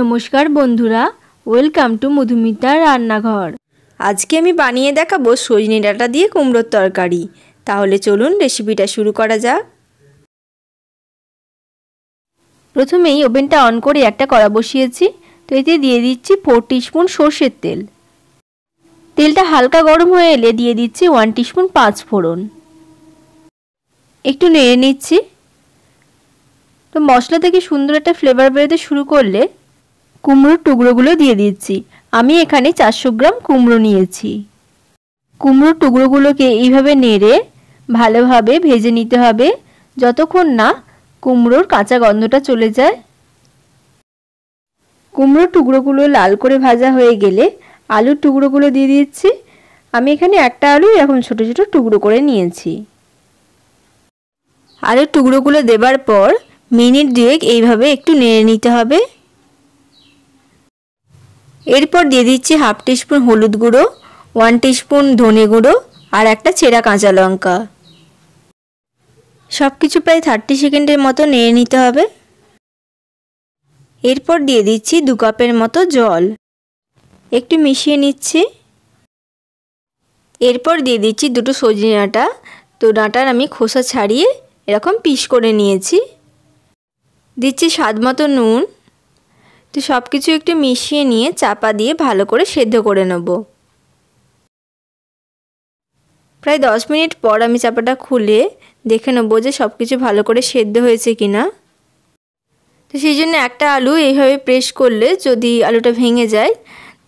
নমস্কার বন্ধুরা welcome to Madhumita রান্নাঘর আজকে আমি বানিয়ে দেখাবো সজনে ডাঁটা দিয়ে কুমড়োর তরকারি তাহলে চলুন রেসিপিটা শুরু করা যাক প্রথমেই ওভেনটা অন করে একটা কড়া বসিয়েছি তো এতে দিয়ে দিচ্ছি ফোর টিস্পুন সর্ষের তেল তেলটা হালকা গরম হয়ে এলে দিয়ে দিচ্ছি ওয়ান টিস্পুন পাঁচ ফোড়ন একটু নেড়ে নিচ্ছি তো মশলা থেকে সুন্দর একটা ফ্লেভার বেরোতে শুরু করলে কুমড়োর টুকরোগুলো দিয়ে দিচ্ছি আমি এখানে চারশো গ্রাম কুমড়ো নিয়েছি কুমড়োর টুকরোগুলোকে এইভাবে নেড়ে ভালোভাবে ভেজে নিতে হবে যতক্ষণ না কুমড়োর কাঁচা গন্ধটা চলে যায় কুমড়োর টুকরোগুলো লাল করে ভাজা হয়ে গেলে আলুর টুকরোগুলো দিয়ে দিচ্ছি আমি এখানে একটা আলু এখন ছোট ছোট টুকরো করে নিয়েছি আলুর টুকরোগুলো দেবার পর মিনিট দুয়েক এইভাবে একটু নেড়ে নিতে হবে এরপর দিয়ে দিচ্ছি হাফ টিস্পুন হলুদ গুঁড়ো ওয়ান টিস্পুন ধনে গুঁড়ো আর একটা ছেঁড়া কাঁচা লঙ্কা সব কিছু প্রায় থার্টি সেকেন্ডের মতো নেড়ে নিতে হবে এরপর দিয়ে দিচ্ছি দু কাপের মতো জল একটু মিশিয়ে নিচ্ছি এরপর দিয়ে দিচ্ছি দুটো সজনে ডাঁটা তো ডাঁটার আমি খোসা ছাড়িয়ে এরকম পিস করে নিয়েছি দিচ্ছি স্বাদ মতো নুন তো সব কিছু একটু মিশিয়ে নিয়ে চাপা দিয়ে ভালো করে সেদ্ধ করে নেব প্রায় দশ মিনিট পর আমি চাপাটা খুলে দেখে নেবো যে সব কিছু ভালো করে সেদ্ধ হয়েছে কি না তো সেই জন্য একটা আলু এইভাবে প্রেস করলে যদি আলুটা ভেঙে যায়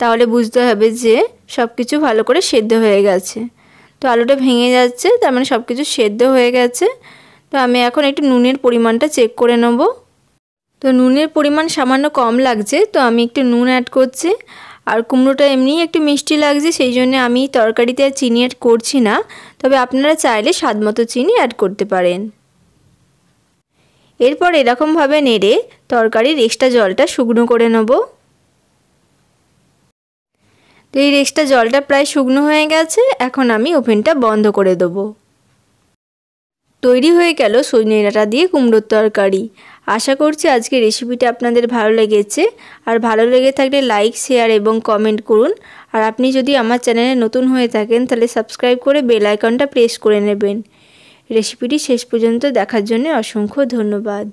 তাহলে বুঝতে হবে যে সব কিছু ভালো করে সেদ্ধ হয়ে গেছে তো আলুটা ভেঙে যাচ্ছে তার মানে সব কিছু সেদ্ধ হয়ে গেছে তো আমি এখন একটু নুনের পরিমাণটা চেক করে নেবো তো নুনের পরিমাণ সামান্য কম লাগছে তো আমি একটু নুন অ্যাড করছি আর কুমড়োটা এমনি একটু মিষ্টি লাগছে সেই জন্য আমি তরকারিতে আর চিনি অ্যাড করছি না তবে আপনারা চাইলে স্বাদ মতো চিনি অ্যাড করতে পারেন এরপর এরকমভাবে নেড়ে তরকারির এক্সট্রা জলটা শুকনো করে নেব তো এই এক্সট্রা জলটা প্রায় শুকনো হয়ে গেছে এখন আমি ওভেনটা বন্ধ করে দেবো তৈরি হয়ে গেল সজনে ডাঁটা দিয়ে কুমড়োর তরকারি আশা করছি আজকে রেসিপিটা আপনাদের ভালো লেগেছে আর ভালো লেগে থাকলে লাইক শেয়ার এবং কমেন্ট করুন আর আপনি যদি আমার চ্যানেলে নতুন হয়ে থাকেন তাহলে সাবস্ক্রাইব করে বেল আইকনটা প্রেস করে নেবেন রেসিপিটি শেষ পর্যন্ত দেখার জন্য অসংখ্য ধন্যবাদ